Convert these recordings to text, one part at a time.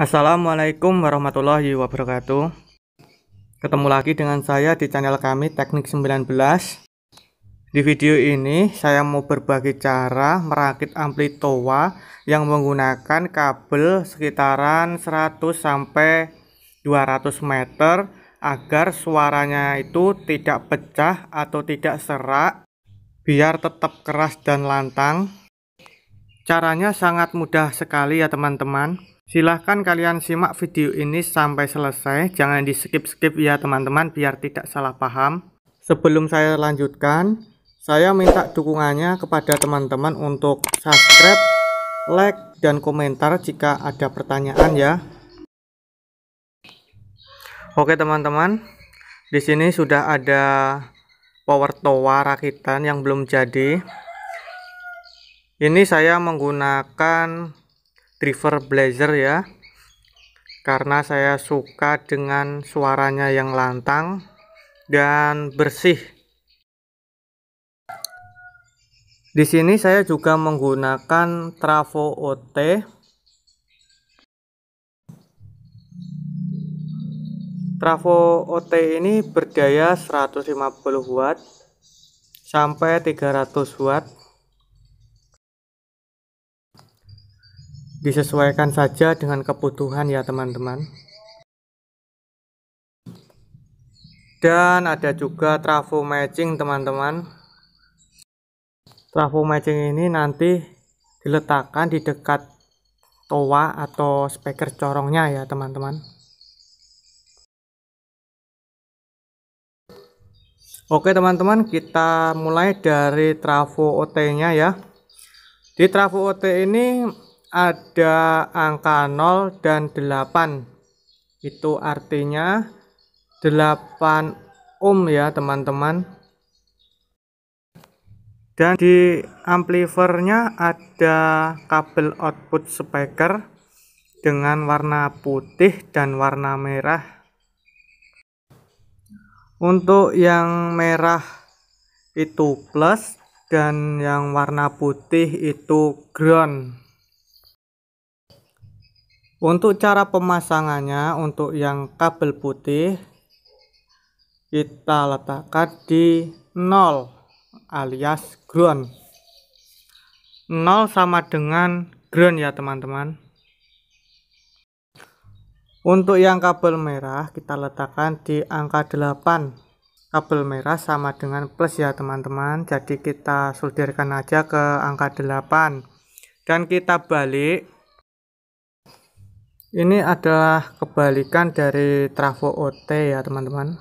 Assalamualaikum warahmatullahi wabarakatuh Ketemu lagi dengan saya di channel kami Teknik 19 Di video ini saya mau berbagi cara merakit ampli toa yang menggunakan kabel sekitaran 100 sampai 200 meter agar suaranya itu tidak pecah atau tidak serak biar tetap keras dan lantang caranya sangat mudah sekali ya teman-teman Silahkan kalian simak video ini sampai selesai, jangan di skip-skip ya teman-teman biar tidak salah paham. Sebelum saya lanjutkan, saya minta dukungannya kepada teman-teman untuk subscribe, like, dan komentar jika ada pertanyaan ya. Oke teman-teman, di sini sudah ada power toa rakitan yang belum jadi. Ini saya menggunakan driver Blazer ya karena saya suka dengan suaranya yang lantang dan bersih di sini saya juga menggunakan trafo OT Trafo OT ini berdaya 150 watt sampai 300 watt disesuaikan saja dengan kebutuhan ya teman-teman dan ada juga trafo matching teman-teman trafo matching ini nanti diletakkan di dekat toa atau speaker corongnya ya teman-teman Oke teman-teman kita mulai dari trafo OT nya ya di trafo OT ini ada angka 0 dan 8 itu artinya 8 ohm ya teman-teman dan di amplifernya ada kabel output speaker dengan warna putih dan warna merah untuk yang merah itu plus dan yang warna putih itu ground untuk cara pemasangannya untuk yang kabel putih kita letakkan di nol alias ground. Nol sama dengan ground ya teman-teman. Untuk yang kabel merah kita letakkan di angka 8. Kabel merah sama dengan plus ya teman-teman. Jadi kita solderkan aja ke angka 8 dan kita balik ini adalah kebalikan dari trafo OT ya teman-teman.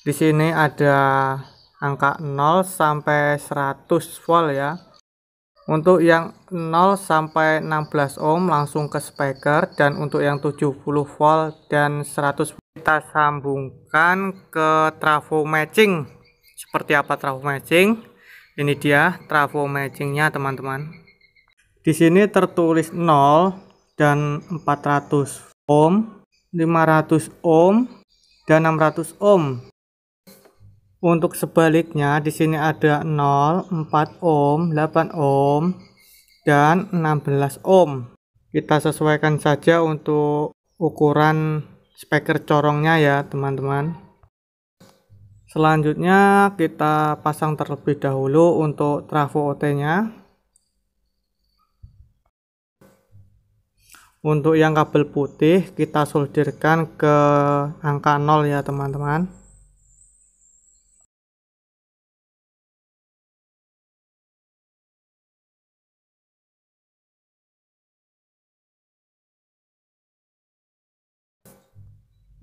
Di sini ada angka 0 sampai 100 volt ya. Untuk yang 0 sampai 16 ohm langsung ke speaker dan untuk yang 70 volt dan 100 volt kita sambungkan ke trafo matching. Seperti apa trafo matching? Ini dia trafo matchingnya teman-teman. Di sini tertulis 0 dan 400 ohm 500 ohm dan 600 ohm untuk sebaliknya di sini ada 0 4 ohm 8 ohm dan 16 ohm kita sesuaikan saja untuk ukuran speaker corongnya ya teman-teman selanjutnya kita pasang terlebih dahulu untuk trafo OT nya untuk yang kabel putih kita solderkan ke angka 0 ya teman-teman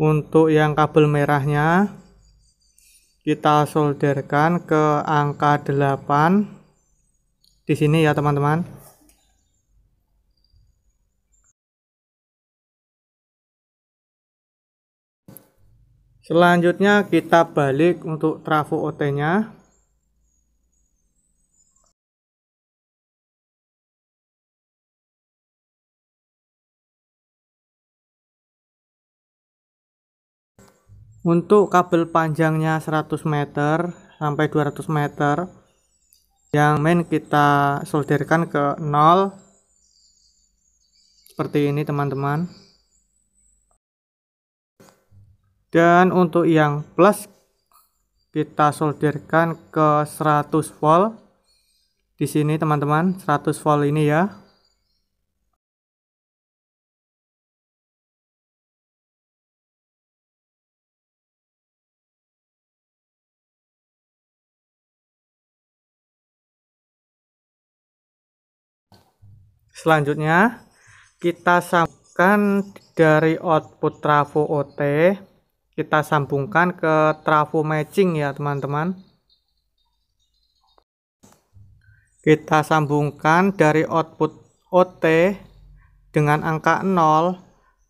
untuk yang kabel merahnya kita solderkan ke angka 8 di sini ya teman-teman Selanjutnya kita balik untuk trafo OT-nya. Untuk kabel panjangnya 100 meter sampai 200 meter yang main kita solderkan ke 0 seperti ini teman-teman dan untuk yang plus kita solderkan ke 100 volt di sini teman-teman 100 volt ini ya Selanjutnya kita sambungkan dari output trafo OT kita sambungkan ke trafo matching ya teman-teman kita sambungkan dari output OT dengan angka 0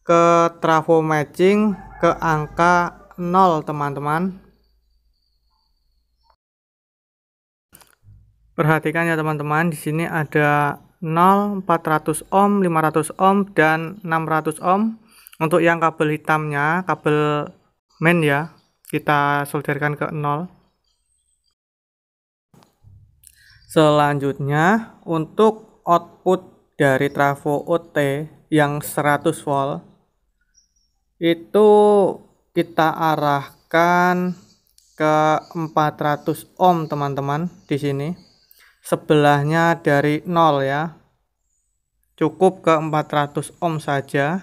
ke trafo matching ke angka 0 teman-teman perhatikan ya teman-teman di sini ada 0 400 ohm 500 ohm dan 600 ohm untuk yang kabel hitamnya kabel main ya kita solderkan ke nol. selanjutnya untuk output dari trafo OT yang 100 volt itu kita arahkan ke 400 ohm teman-teman di sini sebelahnya dari nol ya cukup ke 400 ohm saja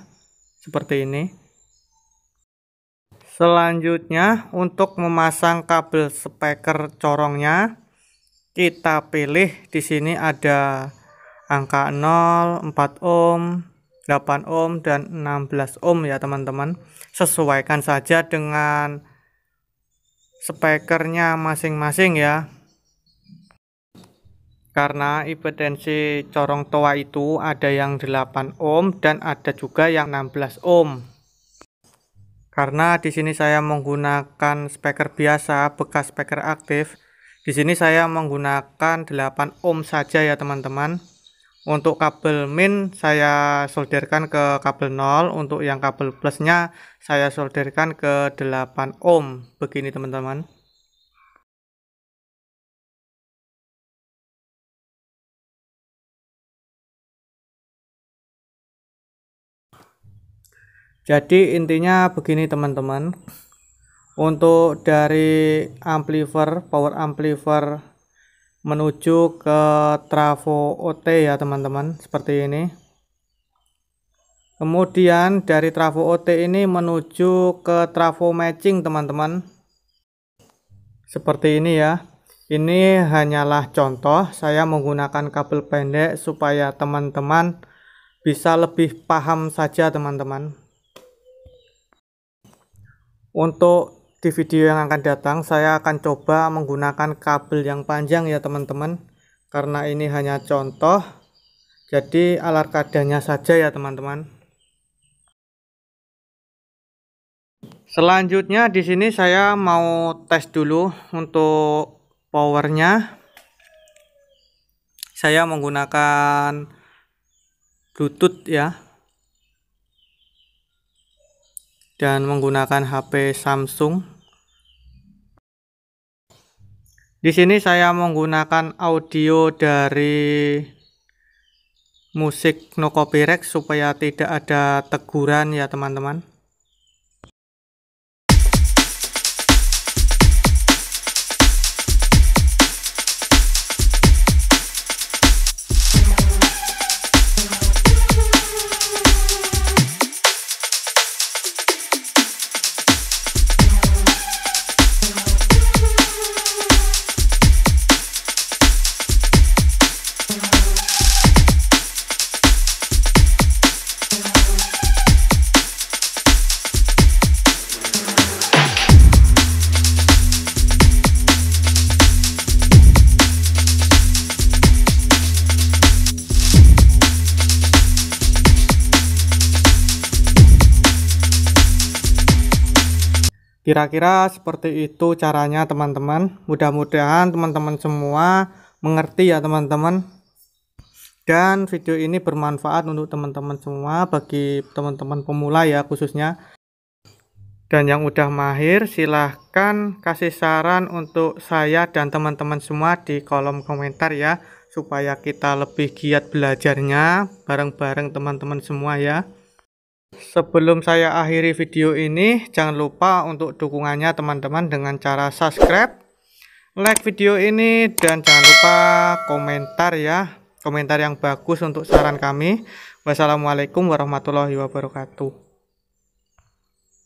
seperti ini Selanjutnya untuk memasang kabel speaker corongnya kita pilih di sini ada angka 0, 4 ohm, 8 ohm dan 16 ohm ya teman-teman. Sesuaikan saja dengan speakernya masing-masing ya. Karena impedansi corong toa itu ada yang 8 ohm dan ada juga yang 16 ohm. Karena di sini saya menggunakan speaker biasa, bekas speaker aktif. Di sini saya menggunakan 8 ohm saja ya teman-teman. Untuk kabel min saya solderkan ke kabel 0, untuk yang kabel plusnya saya solderkan ke 8 ohm. Begini teman-teman. jadi intinya begini teman-teman untuk dari amplifier power amplifier menuju ke trafo OT ya teman-teman seperti ini kemudian dari trafo OT ini menuju ke trafo matching teman-teman seperti ini ya ini hanyalah contoh saya menggunakan kabel pendek supaya teman-teman bisa lebih paham saja teman-teman untuk di video yang akan datang saya akan coba menggunakan kabel yang panjang ya teman-teman karena ini hanya contoh jadi alat kadanya saja ya teman-teman selanjutnya di sini saya mau tes dulu untuk powernya saya menggunakan bluetooth ya dan menggunakan HP Samsung. Di sini saya menggunakan audio dari musik no copyright supaya tidak ada teguran ya teman-teman. Kira-kira seperti itu caranya teman-teman. Mudah-mudahan teman-teman semua mengerti ya teman-teman. Dan video ini bermanfaat untuk teman-teman semua bagi teman-teman pemula ya khususnya. Dan yang udah mahir silahkan kasih saran untuk saya dan teman-teman semua di kolom komentar ya. Supaya kita lebih giat belajarnya bareng-bareng teman-teman semua ya. Sebelum saya akhiri video ini, jangan lupa untuk dukungannya teman-teman dengan cara subscribe, like video ini, dan jangan lupa komentar ya. Komentar yang bagus untuk saran kami. Wassalamualaikum warahmatullahi wabarakatuh.